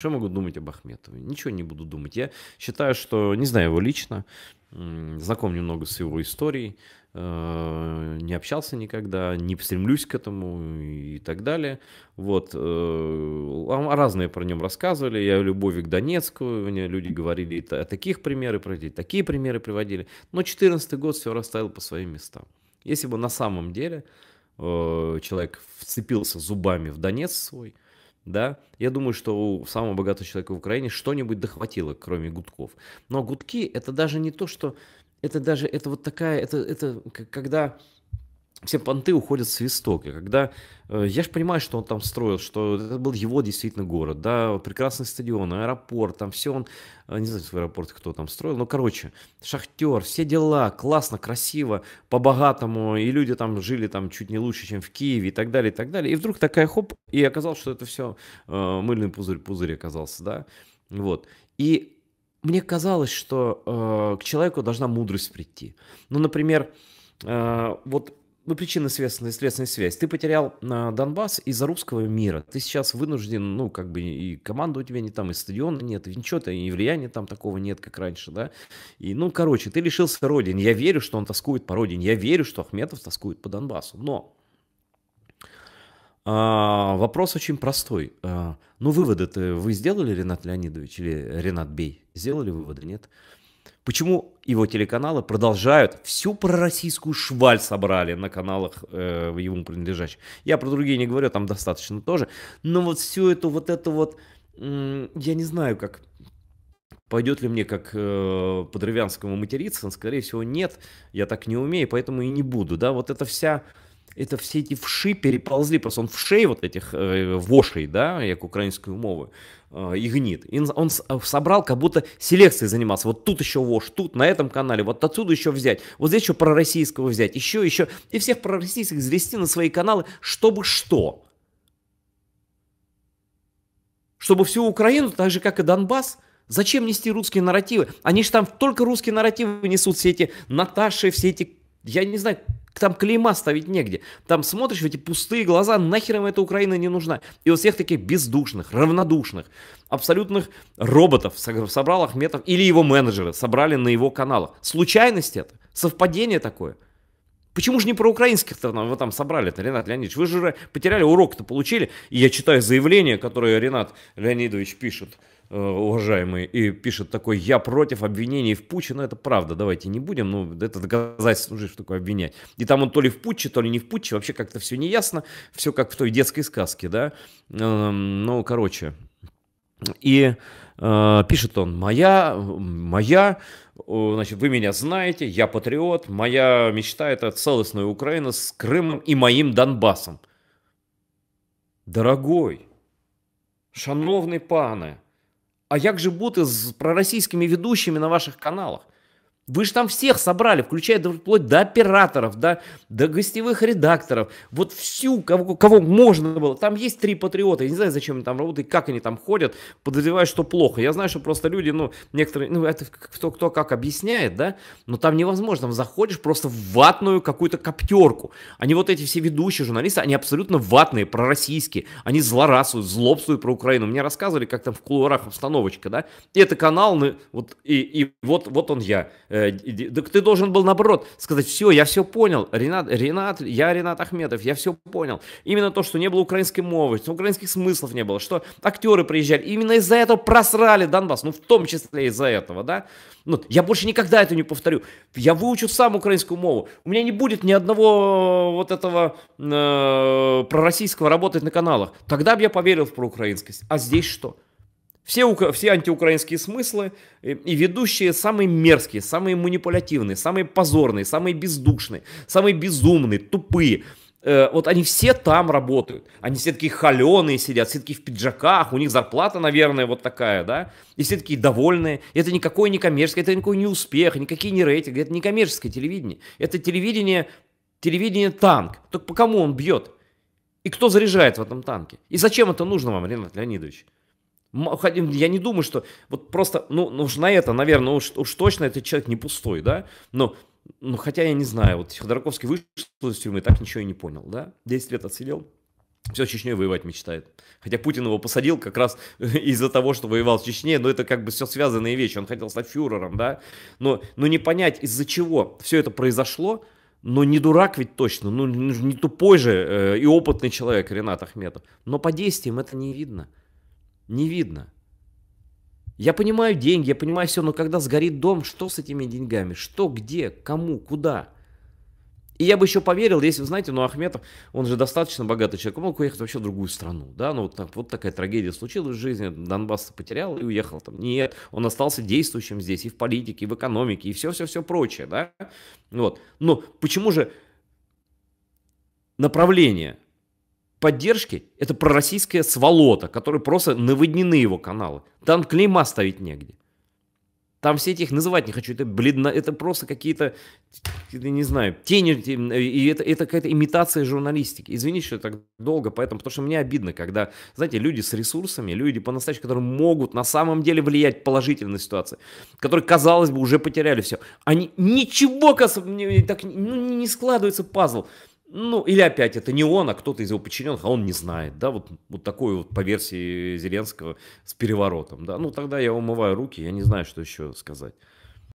Что могу думать об Ахметове? Ничего не буду думать. Я считаю, что не знаю его лично, знаком немного с его историей, э, не общался никогда, не стремлюсь к этому и так далее. Вот. Э, а, Разные про нем рассказывали. Я о любови к Донецку, мне люди говорили о таких примеры приводили, такие примеры приводили. Но 14 год все расставил по своим местам. Если бы на самом деле э, человек вцепился зубами в Донец свой – да, я думаю, что у самого богатого человека в Украине что-нибудь дохватило, кроме гудков. Но гудки это даже не то, что это даже, это вот такая, это, это когда все понты уходят в свисток. И когда э, я же понимаю, что он там строил, что это был его действительно город, да, прекрасный стадион, аэропорт, там все он, э, не знаю, в аэропорт кто там строил, но, короче, шахтер, все дела, классно, красиво, по-богатому, и люди там жили там чуть не лучше, чем в Киеве и так далее, и так далее. И вдруг такая хоп, и оказалось, что это все э, мыльный пузырь, пузырь оказался, да, вот. И мне казалось, что э, к человеку должна мудрость прийти. Ну, например, э, вот ну, причины следственная, следственная связь. Ты потерял э, Донбасс из-за русского мира. Ты сейчас вынужден, ну, как бы и команда у тебя не там, и стадиона нет, и ничего-то, и влияния там такого нет, как раньше, да. И, ну, короче, ты лишился родины. Я верю, что он тоскует по родине. Я верю, что Ахметов тоскует по Донбассу. Но а, вопрос очень простой. А, ну, выводы-то вы сделали, Ренат Леонидович или Ренат Бей? Сделали выводы, нет? Нет. Почему его телеканалы продолжают всю пророссийскую шваль собрали на каналах э, ему принадлежащих. Я про другие не говорю, там достаточно тоже. Но вот всю эту вот эту вот, э, я не знаю, как пойдет ли мне как э, по древянскому материться, скорее всего нет, я так не умею, поэтому и не буду. Да, вот эта вся это все эти вши переползли, просто он в шей вот этих, э, вошей, да, як украинской мовы, э, игнит. И он э, собрал, как будто селекцией занимался. Вот тут еще вош, тут, на этом канале, вот отсюда еще взять, вот здесь еще пророссийского взять, еще, еще. И всех пророссийских завести на свои каналы, чтобы что? Чтобы всю Украину, так же, как и Донбасс, Зачем нести русские нарративы? Они же там только русские нарративы несут, все эти Наташи, все эти я не знаю, там клейма ставить негде. Там смотришь в эти пустые глаза, нахер им эта Украина не нужна. И вот всех таких бездушных, равнодушных, абсолютных роботов собрал Ахметов или его менеджеры, собрали на его каналах. Случайность это? Совпадение такое – Почему же не про украинских-то ну, вы там собрали-то, Ренат Леонидович? Вы же потеряли урок-то, получили. И я читаю заявление, которое Ренат Леонидович пишет э, уважаемый, и пишет такой, я против обвинений в Пуче, но ну, это правда, давайте не будем, ну, это доказательство, уже ну, что такое обвинять. И там он то ли в Пуче, то ли не в Пуче, вообще как-то все неясно, все как в той детской сказке, да, эм, ну, короче. И Э, пишет он, моя, моя, значит, вы меня знаете, я патриот, моя мечта – это целостная Украина с Крымом и моим Донбассом. Дорогой, шановний паны а як же будто з проросійськими ведущими на ваших каналах? Вы же там всех собрали, включая вплоть до операторов, до, до гостевых редакторов. Вот всю, кого, кого можно было. Там есть три патриота. Я не знаю, зачем они там работают, как они там ходят. Подозреваю, что плохо. Я знаю, что просто люди, ну, некоторые, ну, это кто, кто как объясняет, да? Но там невозможно. Там заходишь просто в ватную какую-то коптерку. Они вот эти все ведущие журналисты, они абсолютно ватные, пророссийские. Они злорасуют, злобствуют про Украину. Мне рассказывали, как там в кулуарах обстановочка, да? И это канал, ну вот, и, и вот, вот он я Э, так ты должен был, наоборот, сказать, все, я все понял, Ренат, Ренат, я Ренат Ахметов, я все понял. Именно то, что не было украинской мовы, украинских смыслов не было, что актеры приезжали, именно из-за этого просрали Донбасс, ну в том числе из-за этого, да. Ну, я больше никогда это не повторю. Я выучу сам украинскую мову. У меня не будет ни одного вот этого э, пророссийского работать на каналах. Тогда бы я поверил в проукраинскость. А здесь что? все, все антиукраинские смыслы э, и ведущие самые мерзкие, самые манипулятивные, самые позорные, самые бездушные, самые безумные, тупые. Э, вот они все там работают. Они все такие холеные сидят, все такие в пиджаках, у них зарплата, наверное, вот такая, да? И все такие довольные. Это никакой не коммерческий, это никакой не успех, никакие не рейтинги, это не коммерческое телевидение. Это телевидение, телевидение танк. Только по кому он бьет? И кто заряжает в этом танке? И зачем это нужно вам, Ренат Леонидович? Я не думаю, что вот просто, ну, ну на это, наверное, уж, уж точно этот человек не пустой, да, но ну, хотя я не знаю, вот Ходорковский вышел из тюрьмы, так ничего и не понял, да? Десять лет отсидел, все Чечней воевать мечтает. Хотя Путин его посадил как раз из-за того, что воевал в Чечне, но это как бы все связанные вещи, он хотел стать фюрером, да? Но, но не понять, из-за чего все это произошло, но не дурак ведь точно, ну не тупой же э, и опытный человек Ренат Ахметов. Но по действиям это не видно не видно. Я понимаю деньги, я понимаю все, но когда сгорит дом, что с этими деньгами? Что, где, кому, куда? И я бы еще поверил, если, знаете, ну, Ахметов, он же достаточно богатый человек, он мог уехать вообще в другую страну, да, ну, вот, так, вот такая трагедия случилась в жизни, Донбасс потерял и уехал там. Нет, он остался действующим здесь и в политике, и в экономике, и все-все-все прочее, да, вот. Но почему же направление поддержки – это пророссийская сволота, которые просто наводнены его каналы. Там клейма ставить негде. Там все этих называть не хочу. Это, блин, это просто какие-то, не знаю, тени. И это, это какая-то имитация журналистики. Извините, что я так долго, поэтому, потому что мне обидно, когда, знаете, люди с ресурсами, люди по-настоящему, которые могут на самом деле влиять положительно на ситуацию, которые, казалось бы, уже потеряли все. Они ничего, так ну, не складывается пазл. Ну, или опять, это не он, а кто-то из его подчиненных, а он не знает, да, вот, вот такой вот по версии Зеленского с переворотом, да. Ну, тогда я умываю руки, я не знаю, что еще сказать.